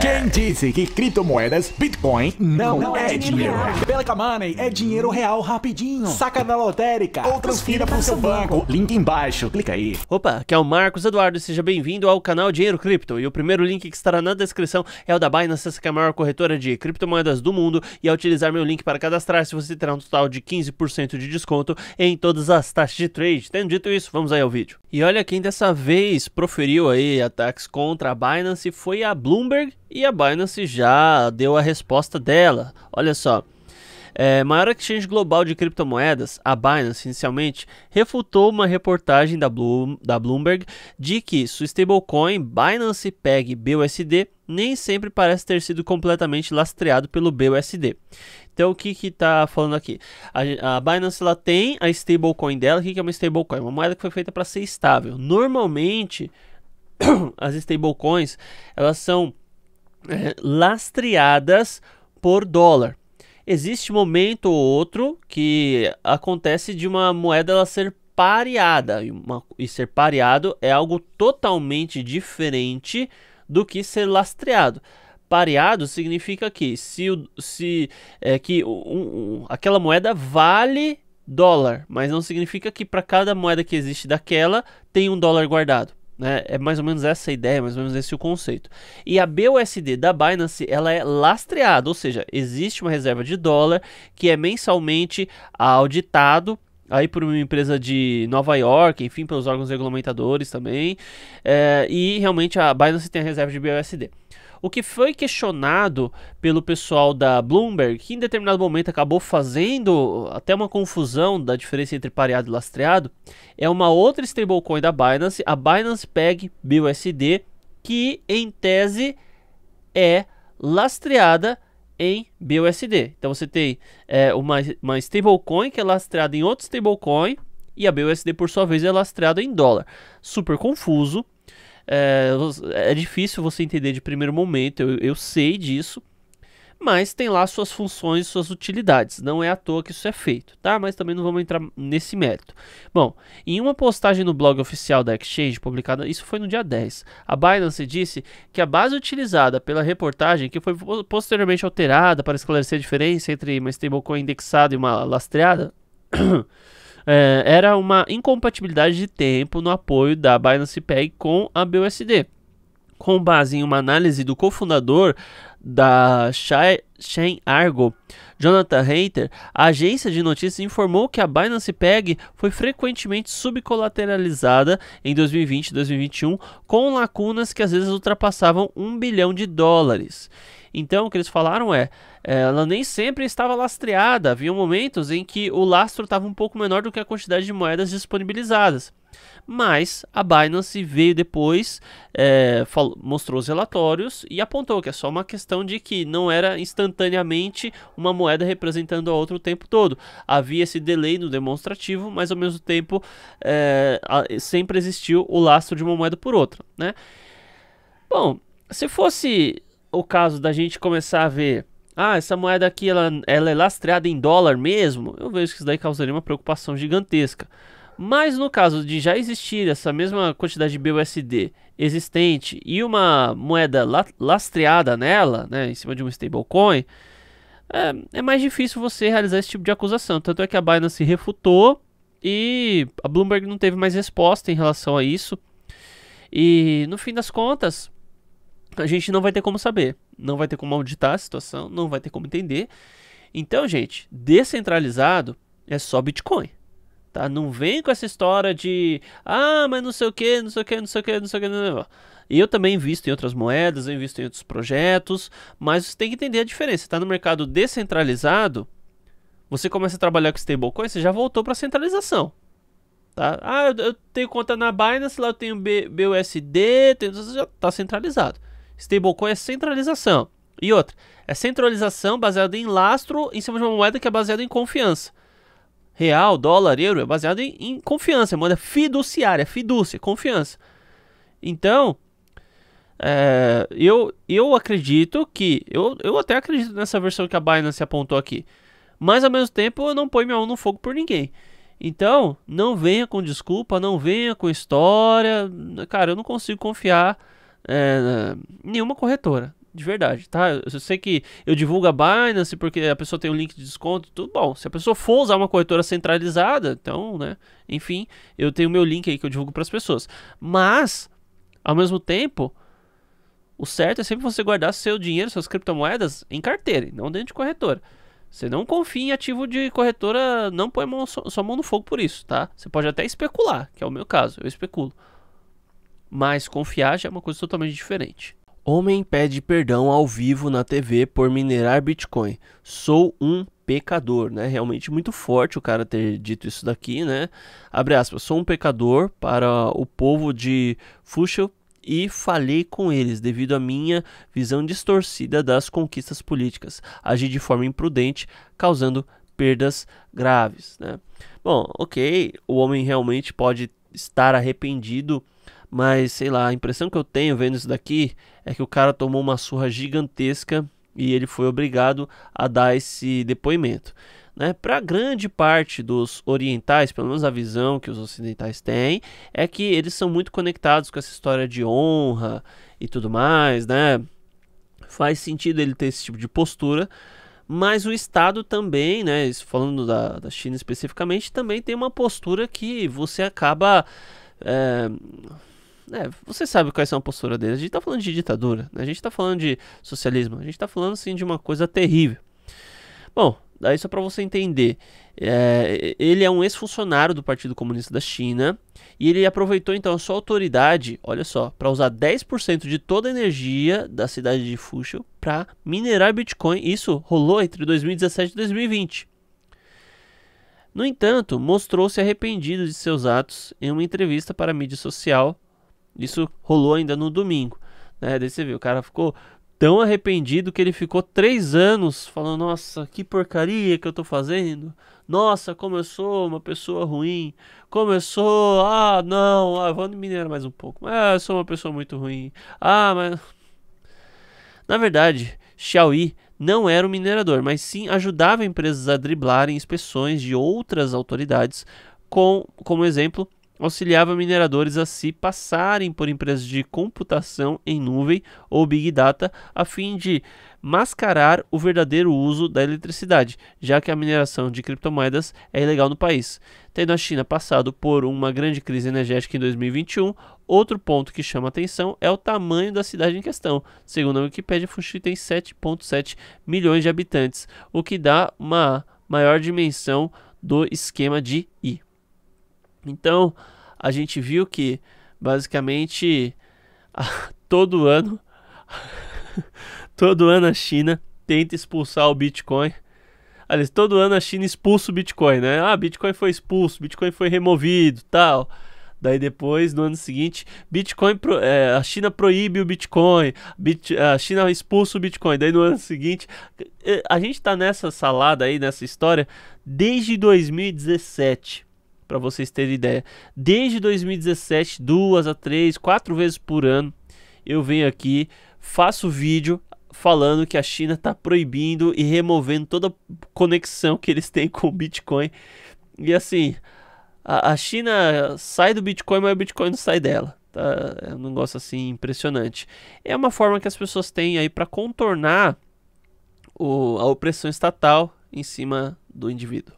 Quem disse que criptomoedas, Bitcoin, não, não é, é dinheiro? dinheiro. Pelica Money é dinheiro real rapidinho. Saca da lotérica ou transfira o seu banco. Link embaixo, clica aí. Opa, que é o Marcos Eduardo, seja bem-vindo ao canal Dinheiro Cripto. E o primeiro link que estará na descrição é o da Binance, essa que é a maior corretora de criptomoedas do mundo. E ao utilizar meu link para cadastrar-se, você terá um total de 15% de desconto em todas as taxas de trade. Tendo dito isso, vamos aí ao vídeo. E olha quem dessa vez proferiu aí ataques contra a Binance Binance foi a Bloomberg e a Binance já deu a resposta dela. Olha só. É, maior exchange global de criptomoedas, a Binance, inicialmente, refutou uma reportagem da, Bloom, da Bloomberg de que sua stablecoin Binance Peg BUSD nem sempre parece ter sido completamente lastreado pelo BUSD. Então, o que está falando aqui? A, a, Binance ela tem a stablecoin dela. O que, que é uma stablecoin? Uma moeda que foi feita para ser estável. Normalmente, as stablecoins, elas são é, lastreadas por dólar. Existe momento ou outro que acontece de uma moeda ela ser pareada. E, uma, e ser pareado é algo totalmente diferente do que ser lastreado. Pareado significa que se, se é, que um, um, aquela moeda vale dólar, mas não significa que para cada moeda que existe daquela tem um dólar guardado. Né? É mais ou menos essa a ideia, mais ou menos esse o conceito. E a BUSD da Binance ela é lastreada, ou seja, existe uma reserva de dólar que é mensalmente auditado aí por uma empresa de Nova York, enfim, pelos órgãos regulamentadores também. É, e realmente a Binance tem a reserva de BUSD. O que foi questionado pelo pessoal da Bloomberg, que em determinado momento acabou fazendo até uma confusão da diferença entre pareado e lastreado, é uma outra stablecoin da Binance, a Binance Peg BUSD, que em tese é lastreada em BUSD. Então você tem é, uma, uma stablecoin que é lastreada em outra stablecoin e a BUSD por sua vez é lastreada em dólar. Super confuso. É, é difícil você entender de primeiro momento, eu, eu sei disso, mas tem lá suas funções, suas utilidades. Não é à toa que isso é feito, tá? Mas também não vamos entrar nesse mérito. Bom, em uma postagem no blog oficial da Exchange, publicada, isso foi no dia 10, a Binance disse que a base utilizada pela reportagem, que foi posteriormente alterada para esclarecer a diferença entre uma stablecoin indexada e uma lastreada, é, era uma incompatibilidade de tempo no apoio da Binance Pay com a BUSD com base em uma análise do cofundador da Chain Argo, Jonathan Reiter, a agência de notícias informou que a Binance Peg foi frequentemente subcolateralizada em 2020 e 2021 com lacunas que às vezes ultrapassavam um bilhão de dólares. Então, o que eles falaram é, é, ela nem sempre estava lastreada, havia momentos em que o lastro estava um pouco menor do que a quantidade de moedas disponibilizadas. Mas a Binance veio depois, é, falou, mostrou os relatórios e apontou que é só uma questão de que não era instantaneamente uma moeda representando a outra o tempo todo. Havia esse delay no demonstrativo, mas ao mesmo tempo é, sempre existiu o lastro de uma moeda por outra. Né? Bom, se fosse o caso da gente começar a ver ah, essa moeda aqui ela, ela, é lastreada em dólar mesmo, eu vejo que isso daí causaria uma preocupação gigantesca. Mas no caso de já existir essa mesma quantidade de BUSD existente e uma moeda lastreada nela, né, em cima de um stablecoin, é, é, mais difícil você realizar esse tipo de acusação. Tanto é que a Binance refutou e a Bloomberg não teve mais resposta em relação a isso. E no fim das contas, a gente não vai ter como saber, não vai ter como auditar a situação, não vai ter como entender. Então, gente, descentralizado é só Bitcoin. Tá? Não vem com essa história de ah, mas não sei o que, não sei o que, não sei o que, não sei o que. Eu também invisto em outras moedas, eu invisto em outros projetos, mas você tem que entender a diferença. Está no mercado descentralizado, você começa a trabalhar com stablecoin, você já voltou para centralização. Tá? Ah, eu, eu, tenho conta na Binance, lá eu tenho B, BUSD, tenho, já está centralizado. Stablecoin é centralização. E outra, é centralização baseada em lastro em cima de uma moeda que é baseada em confiança real, dólar, euro, é baseado em, em confiança, é moeda fiduciária, fidúcia, confiança. Então, é, eu, eu acredito que, eu, eu até acredito nessa versão que a Binance apontou aqui, mas ao mesmo tempo eu não ponho minha mão no fogo por ninguém. Então, não venha com desculpa, não venha com história, cara, eu não consigo confiar é, nenhuma corretora de verdade, tá? Eu sei que eu divulgo a Binance porque a pessoa tem um link de desconto, tudo bom. Se a pessoa for usar uma corretora centralizada, então, né? Enfim, eu tenho meu link aí que eu divulgo para as pessoas. Mas, ao mesmo tempo, o certo é sempre você guardar seu dinheiro, suas criptomoedas em carteira, não dentro de corretora. Você não confia em ativo de corretora, não põe mão, sua mão no fogo por isso, tá? Você pode até especular, que é o meu caso, eu especulo. Mas confiar já é uma coisa totalmente diferente. Homem pede perdão ao vivo na TV por minerar Bitcoin. Sou um pecador, né? Realmente muito forte o cara ter dito isso daqui, né? Abre aspas. Sou um pecador para o povo de Fuxo e falei com eles devido à minha visão distorcida das conquistas políticas. Agi de forma imprudente, causando perdas graves, né? Bom, ok, o homem realmente pode estar arrependido mas sei lá, a impressão que eu tenho vendo isso daqui é que o cara tomou uma surra gigantesca e ele foi obrigado a dar esse depoimento. Né? Para grande parte dos orientais, pelo menos a visão que os ocidentais têm, é que eles são muito conectados com essa história de honra e tudo mais, né? Faz sentido ele ter esse tipo de postura, mas o Estado também, né? Falando da, da China especificamente, também tem uma postura que você acaba. É né, você sabe quais são a postura deles. A gente está falando de ditadura, né? a gente está falando de socialismo, a gente está falando assim, de uma coisa terrível. Bom, daí só para você entender, é, ele é um ex-funcionário do Partido Comunista da China e ele aproveitou então a sua autoridade, olha só, para usar 10% de toda a energia da cidade de Fushou para minerar Bitcoin. Isso rolou entre 2017 e 2020. No entanto, mostrou-se arrependido de seus atos em uma entrevista para a mídia social isso rolou ainda no domingo. Né? Daí você vê, o cara ficou tão arrependido que ele ficou três anos falando: Nossa, que porcaria que eu tô fazendo. Nossa, como eu sou uma pessoa ruim. Como eu sou. Ah, não, ah, vou minerar mais um pouco. Ah, eu sou uma pessoa muito ruim. Ah, mas. Na verdade, Xiaoyi não era um minerador, mas sim ajudava empresas a driblarem inspeções de outras autoridades, com, como exemplo, auxiliava mineradores a se passarem por empresas de computação em nuvem ou Big Data a fim de mascarar o verdadeiro uso da eletricidade, já que a mineração de criptomoedas é ilegal no país. Tendo a China passado por uma grande crise energética em 2021, outro ponto que chama atenção é o tamanho da cidade em questão. Segundo a Wikipedia, Fuxi tem 7,7 milhões de habitantes, o que dá uma maior dimensão do esquema de I. Então, a gente viu que basicamente todo ano todo ano a China tenta expulsar o Bitcoin. Aliás, todo ano a China expulsa o Bitcoin, né? Ah, Bitcoin foi expulso, Bitcoin foi removido, tal. Daí depois, no ano seguinte, Bitcoin pro, é, a China proíbe o Bitcoin, Bit, a China expulsa o Bitcoin. Daí no ano seguinte, é, a gente tá nessa salada aí, nessa história, desde 2017 para vocês terem ideia. Desde 2017, duas a três, quatro vezes por ano, eu venho aqui, faço vídeo falando que a China está proibindo e removendo toda conexão que eles têm com o Bitcoin. E assim, a, a China sai do Bitcoin, mas o Bitcoin não sai dela. Tá? É um negócio assim impressionante. É uma forma que as pessoas têm aí para contornar o, a opressão estatal em cima do indivíduo.